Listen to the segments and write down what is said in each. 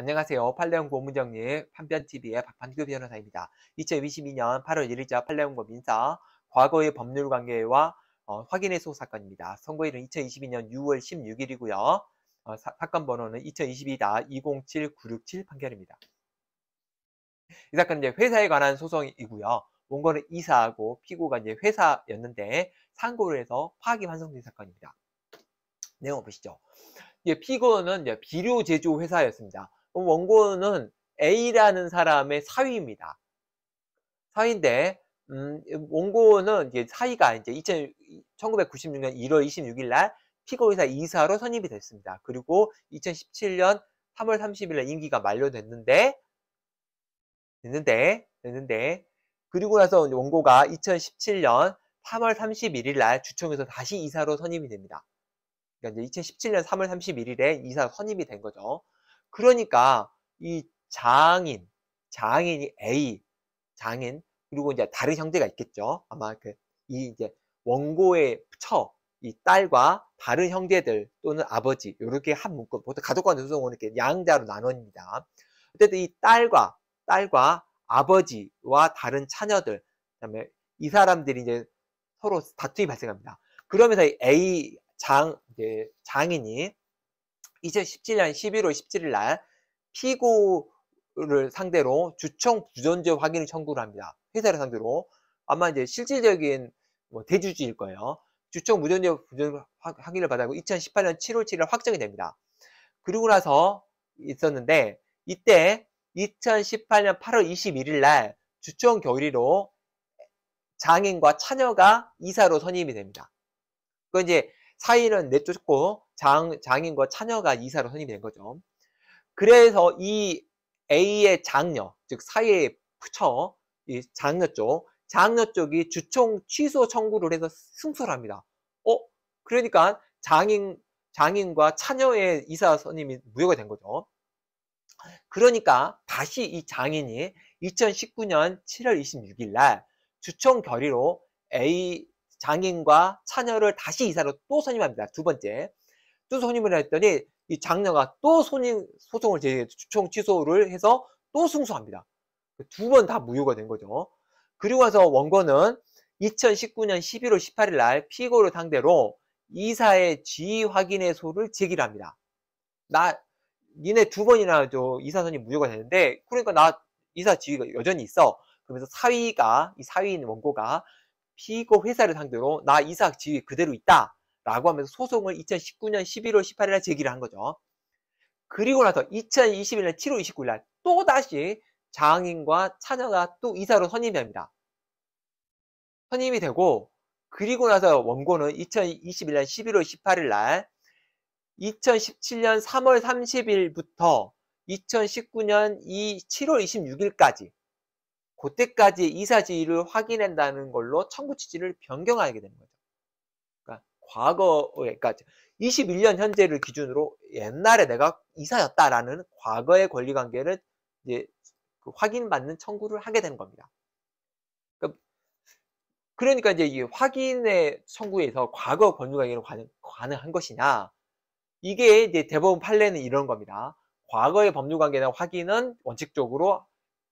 안녕하세요. 팔레온 고문정리 판변TV의 박판규 변호사입니다. 2022년 8월 1일자 팔레온고 민사 과거의 법률 관계와 어, 확인의 소 사건입니다. 선고일은 2022년 6월 16일이고요. 어, 사, 건 번호는 2022-207967 판결입니다. 이 사건은 이제 회사에 관한 소송이고요. 원고는 이사하고 피고가 이제 회사였는데 상고를 해서 파기 환송된 사건입니다. 내용 보시죠. 예, 피고는 비료 제조 회사였습니다. 원고는 A라는 사람의 사위입니다. 사위인데 음, 원고는 이제 사위가 이제 1996년 1월 26일 날 피고의사 이사로 선임이 됐습니다. 그리고 2017년 3월 30일 날 임기가 만료됐는데 됐는데 됐는데 그리고 나서 원고가 2017년 3월 31일 날 주총에서 다시 이사로 선임이 됩니다. 그러니까 이제 2017년 3월 31일에 이사 선임이 된 거죠. 그러니까 이 장인, 장인이 A, 장인, 그리고 이제 다른 형제가 있겠죠. 아마 그, 이 이제 원고의 처, 이 딸과 다른 형제들 또는 아버지, 이렇게 한 문구, 보통 가족과 노동은 이렇게 양자로 나눕니다. 어쨌든 이 딸과, 딸과 아버지와 다른 차녀들, 그 다음에 이 사람들이 이제 서로 다툼이 발생합니다. 그러면서 A 장, 이제 장인이 2017년 11월 17일 날 피고를 상대로 주청 부존재 확인을 청구를 합니다. 회사를 상대로 아마 이제 실질적인 뭐 대주주일 거예요. 주청 부존재 부존 확인을 받아고 2018년 7월 7일 확정이 됩니다. 그리고 나서 있었는데 이때 2018년 8월 21일 날 주청 결의로 장인과 차녀가 이사로 선임이 됩니다. 그 이제 사인은 내쫓고 장, 장인과 차녀가 이사로 선임이 된 거죠. 그래서 이 A의 장녀, 즉 사의 부처, 이 장녀 쪽, 장녀 쪽이 주총 취소 청구를 해서 승소를 합니다. 어? 그러니까 장인, 장인과 차녀의 이사 선임이 무효가 된 거죠. 그러니까 다시 이 장인이 2019년 7월 26일 날 주총 결의로 A 장인과 차녀를 다시 이사로 또 선임합니다. 두 번째. 또 선임을 했더니 이 장녀가 또손님 소송을 제기해 주총 취소를 해서 또 승소합니다. 그 두번 다 무효가 된 거죠. 그리고 와서 원고는 2019년 11월 18일 날 피고를 상대로 이사의 지휘 확인의소를 제기합니다. 나 니네 두 번이나 저 이사선이 무효가 되는데 그러니까 나 이사 지휘가 여전히 있어. 그러면서 사위가 이 사위인 원고가 피고 회사를 상대로 나 이사 지위 그대로 있다. 라고 하면서 소송을 2019년 11월 18일에 제기를 한 거죠. 그리고 나서 2021년 7월 29일날 또다시 장인과 차녀가 또 이사로 선임 됩니다. 선임이 되고 그리고 나서 원고는 2021년 11월 18일날 2017년 3월 30일부터 2019년 이 7월 26일까지 그때까지 이사지를 확인한다는 걸로 청구 취지를 변경하게 되는 거죠. 과거에, 그러니까 21년 현재를 기준으로 옛날에 내가 이사였다라는 과거의 권리관계를 이제 그 확인받는 청구를 하게 되는 겁니다. 그러니까, 그러니까 이제 이 확인의 청구에서 과거 권유관계는 가능, 한 것이냐. 이게 이제 대법원 판례는 이런 겁니다. 과거의 법률관계나 확인은 원칙적으로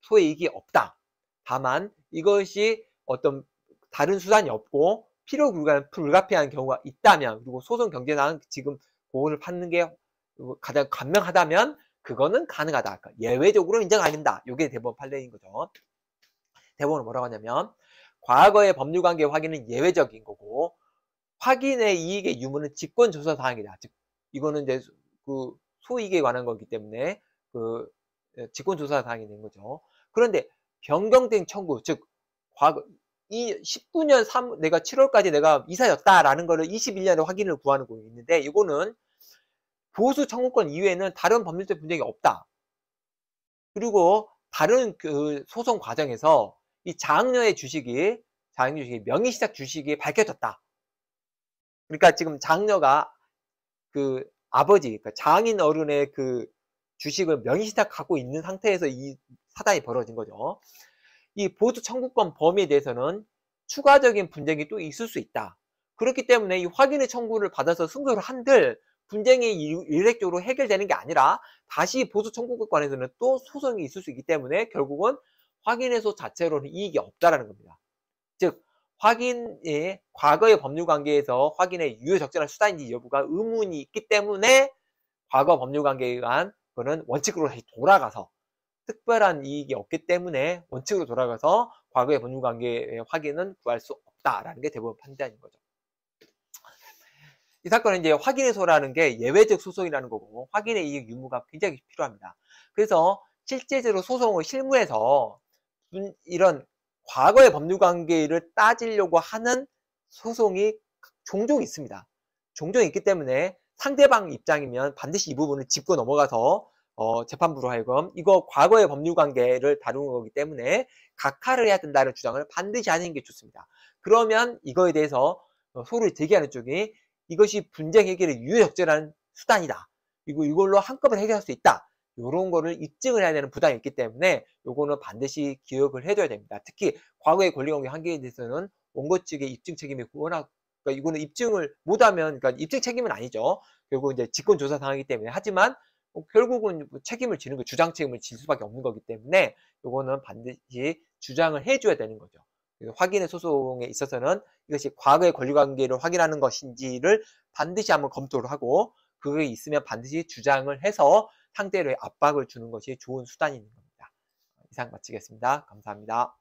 소이익이 없다. 다만 이것이 어떤 다른 수단이 없고 필요 불가, 불가피한 경우가 있다면 그리고 소송 경제상 지금 보호를 받는 게 가장 간명하다면 그거는 가능하다. 그러니까 예외적으로 인정 아닙니다 이게 대법원 판례인 거죠. 대법원은 뭐라고 하냐면 과거의 법률관계 확인은 예외적인 거고 확인의 이익의 유무는 직권조사 사항이다. 즉 이거는 이제 그 소익에 관한 거기 때문에 그 직권조사 사항이 된 거죠. 그런데 변경된 청구 즉 과거 이 19년 3, 내가 7월까지 내가 이사였다라는 거를 21년에 확인을 구하는 거 있는데 이거는 보수 청구권 이외에는 다른 법률적 분쟁이 없다. 그리고 다른 그 소송 과정에서 이 장녀의 주식이 장녀 주식이 명의시작 주식이 밝혀졌다. 그러니까 지금 장녀가 그 아버지, 그 장인 어른의 그 주식을 명의시작 하고 있는 상태에서 이 사단이 벌어진 거죠. 이 보수 청구권 범위에 대해서는 추가적인 분쟁이 또 있을 수 있다. 그렇기 때문에 이 확인의 청구를 받아서 승소를 한들 분쟁이 일렉적으로 해결되는 게 아니라 다시 보수 청구권에서는 또 소송이 있을 수 있기 때문에 결국은 확인해소 자체로는 이익이 없다라는 겁니다. 즉 확인의 과거의 법률 관계에서 확인의 유효적절한 수단인지 여부가 의문이 있기 때문에 과거 법률 관계에 의한 그거는 원칙으로 다시 돌아가서 특별한 이익이 없기 때문에 원칙으로 돌아가서 과거의 법률관계 의 확인은 구할 수 없다라는 게 대법원 판단인 거죠. 이 사건은 이제 확인의소라는 게 예외적 소송이라는 거고 확인의 이익 유무가 굉장히 필요합니다. 그래서 실제적으로 소송을 실무에서 이런 과거의 법률관계를 따지려고 하는 소송이 종종 있습니다. 종종 있기 때문에 상대방 입장이면 반드시 이 부분을 짚고 넘어가서 어, 재판부로 하여금 이거 과거의 법률 관계를 다루는 거기 때문에 각하를 해야 된다는 주장을 반드시 하는 게 좋습니다. 그러면 이거에 대해서 어, 소를 제기하는 쪽이 이것이 분쟁 해결의 유효적절한 수단이다. 그리고 이걸로 한꺼번에 해결할 수 있다. 이런 거를 입증을 해야 되는 부담이 있기 때문에 요거는 반드시 기억을 해줘야 됩니다. 특히 과거의 권리관계 한계에 대해서는 원고 측의 입증 책임이 워낙 그러니까 이거는 입증을 못하면 그러니까 입증 책임은 아니죠. 결국 이제 직권 조사 상황이기 때문에 하지만 뭐 결국은 뭐 책임을 지는 거 주장 책임을 질 수밖에 없는 거기 때문에 이거는 반드시 주장을 해줘야 되는 거죠. 확인의 소송에 있어서는 이것이 과거의 권리관계를 확인하는 것인지를 반드시 한번 검토를 하고 그게 있으면 반드시 주장을 해서 상대로의 압박을 주는 것이 좋은 수단이 있는 겁니다. 이상 마치겠습니다. 감사합니다.